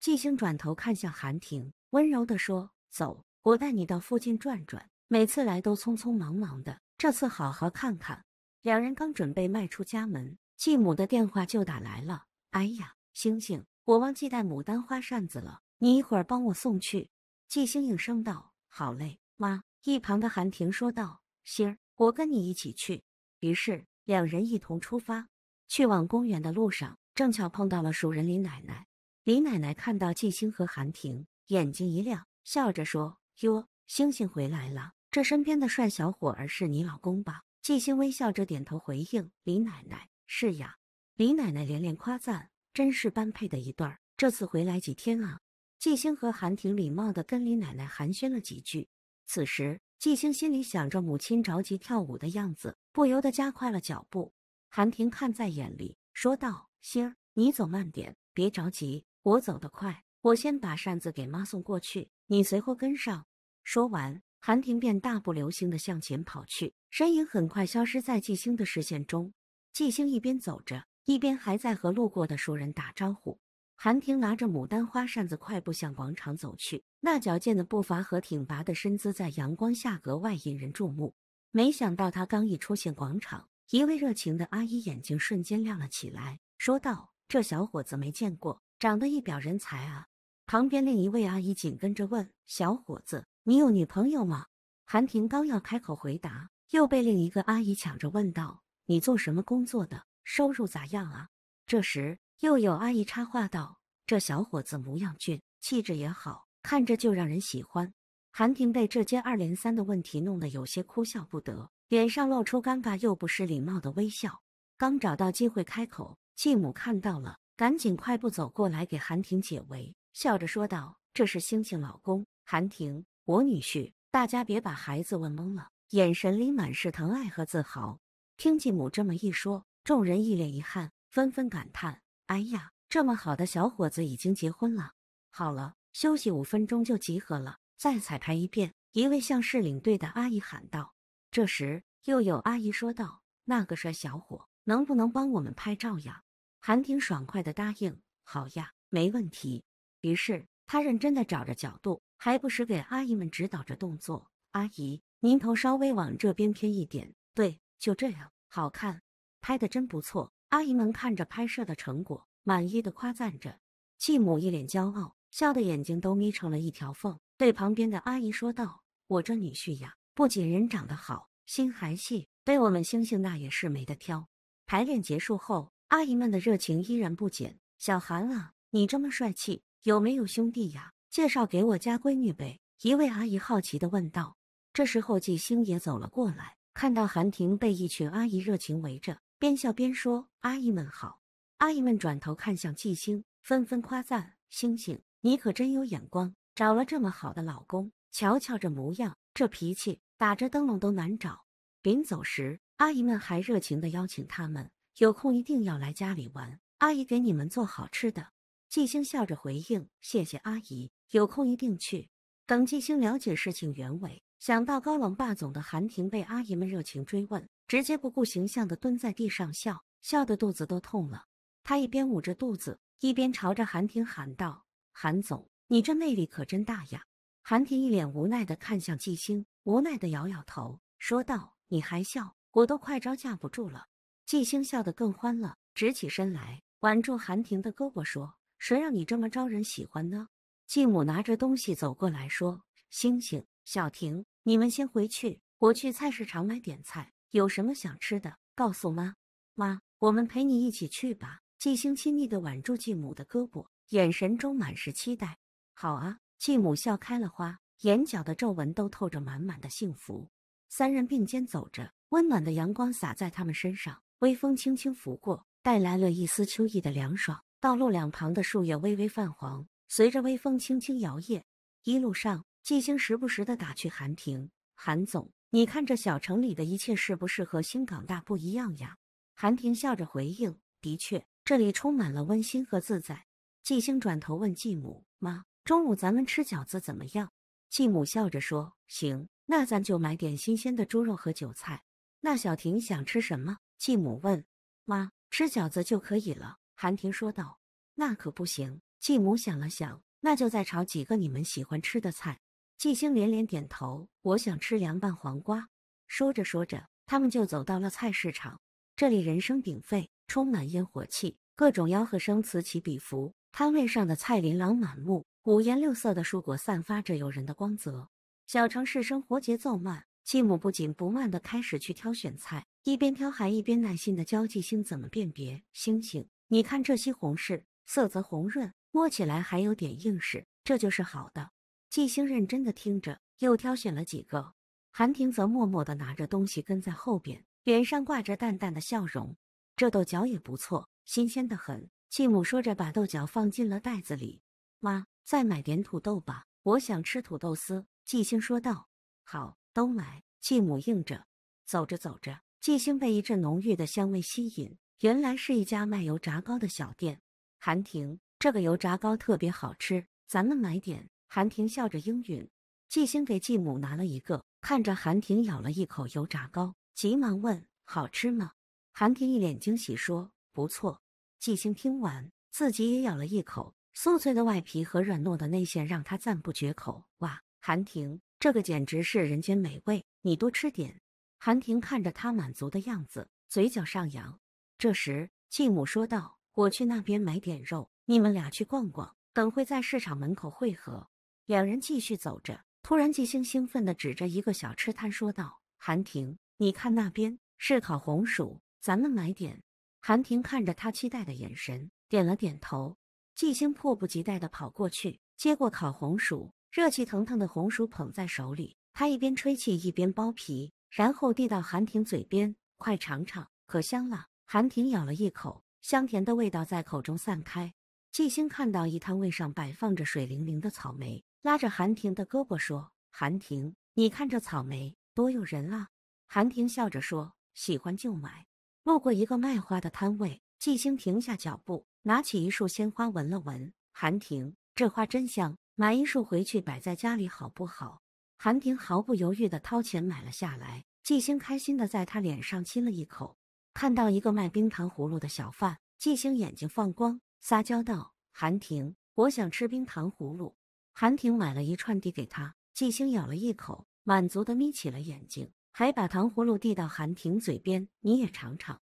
纪星转头看向韩婷，温柔的说：“走，我带你到附近转转。每次来都匆匆忙忙的，这次好好看看。”两人刚准备迈出家门，继母的电话就打来了。哎呀，星星，我忘记带牡丹花扇子了，你一会儿帮我送去。纪星应声道：“好嘞，妈。”一旁的韩婷说道：“星儿，我跟你一起去。”于是两人一同出发。去往公园的路上，正巧碰到了熟人林奶奶。李奶奶看到纪星和韩婷，眼睛一亮，笑着说：“哟，星星回来了，这身边的帅小伙儿是你老公吧？”纪星微笑着点头回应：“李奶奶，是呀。”李奶奶连连夸赞：“真是般配的一对儿。”这次回来几天啊？纪星和韩婷礼貌地跟李奶奶寒暄了几句。此时，纪星心里想着母亲着急跳舞的样子，不由得加快了脚步。韩婷看在眼里，说道：“星儿，你走慢点，别着急。”我走得快，我先把扇子给妈送过去，你随后跟上。说完，韩婷便大步流星的向前跑去，身影很快消失在纪星的视线中。纪星一边走着，一边还在和路过的熟人打招呼。韩婷拿着牡丹花扇子，快步向广场走去，那矫健的步伐和挺拔的身姿在阳光下格外引人注目。没想到她刚一出现广场，一位热情的阿姨眼睛瞬间亮了起来，说道：“这小伙子没见过。”长得一表人才啊！旁边另一位阿姨紧跟着问：“小伙子，你有女朋友吗？”韩婷刚要开口回答，又被另一个阿姨抢着问道：“你做什么工作的？收入咋样啊？”这时又有阿姨插话道：“这小伙子模样俊，气质也好，看着就让人喜欢。”韩婷被这接二连三的问题弄得有些哭笑不得，脸上露出尴尬又不失礼貌的微笑。刚找到机会开口，继母看到了。赶紧快步走过来给韩婷解围，笑着说道：“这是星星老公，韩婷，我女婿。”大家别把孩子问懵了，眼神里满是疼爱和自豪。听继母这么一说，众人一脸遗憾，纷纷感叹：“哎呀，这么好的小伙子已经结婚了。”好了，休息五分钟就集合了，再彩排一遍。一位像是领队的阿姨喊道。这时，又有阿姨说道：“那个帅小伙，能不能帮我们拍照呀？”韩婷爽快地答应：“好呀，没问题。”于是他认真地找着角度，还不时给阿姨们指导着动作：“阿姨，您头稍微往这边偏一点，对，就这样，好看，拍的真不错。”阿姨们看着拍摄的成果，满意的夸赞着。继母一脸骄傲，笑得眼睛都眯成了一条缝，对旁边的阿姨说道：“我这女婿呀，不仅人长得好，心还细，对我们星星那也是没得挑。”排练结束后。阿姨们的热情依然不减。小韩啊，你这么帅气，有没有兄弟呀？介绍给我家闺女呗！一位阿姨好奇地问道。这时候，纪星也走了过来，看到韩婷被一群阿姨热情围着，边笑边说：“阿姨们好！”阿姨们转头看向纪星，纷纷夸赞：“星星，你可真有眼光，找了这么好的老公。瞧瞧这模样，这脾气，打着灯笼都难找。”临走时，阿姨们还热情地邀请他们。有空一定要来家里玩，阿姨给你们做好吃的。纪星笑着回应：“谢谢阿姨，有空一定去。”等纪星了解事情原委，想到高冷霸总的韩婷被阿姨们热情追问，直接不顾形象的蹲在地上笑，笑得肚子都痛了。他一边捂着肚子，一边朝着韩婷喊道：“韩总，你这魅力可真大呀！”韩婷一脸无奈的看向纪星，无奈的摇摇头，说道：“你还笑，我都快招架不住了。”纪星笑得更欢了，直起身来，挽住韩婷的胳膊说：“谁让你这么招人喜欢呢？”继母拿着东西走过来，说：“星星，小婷，你们先回去，我去菜市场买点菜，有什么想吃的，告诉妈。”“妈，我们陪你一起去吧。”纪星亲昵地挽住继母的胳膊，眼神中满是期待。“好啊！”继母笑开了花，眼角的皱纹都透着满满的幸福。三人并肩走着，温暖的阳光洒在他们身上。微风轻轻拂过，带来了一丝秋意的凉爽。道路两旁的树叶微微泛黄，随着微风轻轻摇曳。一路上，纪星时不时的打趣韩婷：“韩总，你看这小城里的一切是不是和新港大不一样呀？”韩婷笑着回应：“的确，这里充满了温馨和自在。”纪星转头问继母：“妈，中午咱们吃饺子怎么样？”继母笑着说：“行，那咱就买点新鲜的猪肉和韭菜。那小婷想吃什么？”继母问：“妈，吃饺子就可以了。”韩婷说道：“那可不行。”继母想了想：“那就再炒几个你们喜欢吃的菜。”继星连连点头：“我想吃凉拌黄瓜。”说着说着，他们就走到了菜市场。这里人声鼎沸，充满烟火气，各种吆喝声此起彼伏。摊位上的菜琳琅满目，五颜六色的蔬果散发着诱人的光泽。小城市生活节奏慢，继母不紧不慢的开始去挑选菜。一边挑还一边耐心的教季星怎么辨别星星。你看这西红柿，色泽红润，摸起来还有点硬实，这就是好的。季星认真的听着，又挑选了几个。韩婷则默默的拿着东西跟在后边，脸上挂着淡淡的笑容。这豆角也不错，新鲜的很。继母说着，把豆角放进了袋子里。妈，再买点土豆吧，我想吃土豆丝。季星说道。好，都买。继母应着。走着走着。纪星被一阵浓郁的香味吸引，原来是一家卖油炸糕的小店。韩婷，这个油炸糕特别好吃，咱们买点。韩婷笑着应允。纪星给继母拿了一个，看着韩婷咬了一口油炸糕，急忙问：“好吃吗？”韩婷一脸惊喜说：“不错。”纪星听完，自己也咬了一口，酥脆的外皮和软糯的内馅让他赞不绝口。哇，韩婷，这个简直是人间美味，你多吃点。韩婷看着他满足的样子，嘴角上扬。这时，继母说道：“我去那边买点肉，你们俩去逛逛，等会在市场门口汇合。”两人继续走着，突然，季星兴奋地指着一个小吃摊说道：“韩婷，你看那边是烤红薯，咱们买点。”韩婷看着他期待的眼神，点了点头。季星迫不及待地跑过去，接过烤红薯，热气腾腾的红薯捧在手里，他一边吹气一边剥皮。然后递到韩婷嘴边，快尝尝，可香了。韩婷咬了一口，香甜的味道在口中散开。纪星看到一摊位上摆放着水灵灵的草莓，拉着韩婷的胳膊说：“韩婷，你看这草莓多诱人啊！”韩婷笑着说：“喜欢就买。”路过一个卖花的摊位，纪星停下脚步，拿起一束鲜花闻了闻。韩婷：“这花真香，买一束回去摆在家里好不好？”韩婷毫不犹豫的掏钱买了下来。纪星开心的在她脸上亲了一口。看到一个卖冰糖葫芦的小贩，纪星眼睛放光，撒娇道：“韩婷，我想吃冰糖葫芦。”韩婷买了一串递给他，纪星咬了一口，满足的眯起了眼睛，还把糖葫芦递到韩婷嘴边：“你也尝尝。”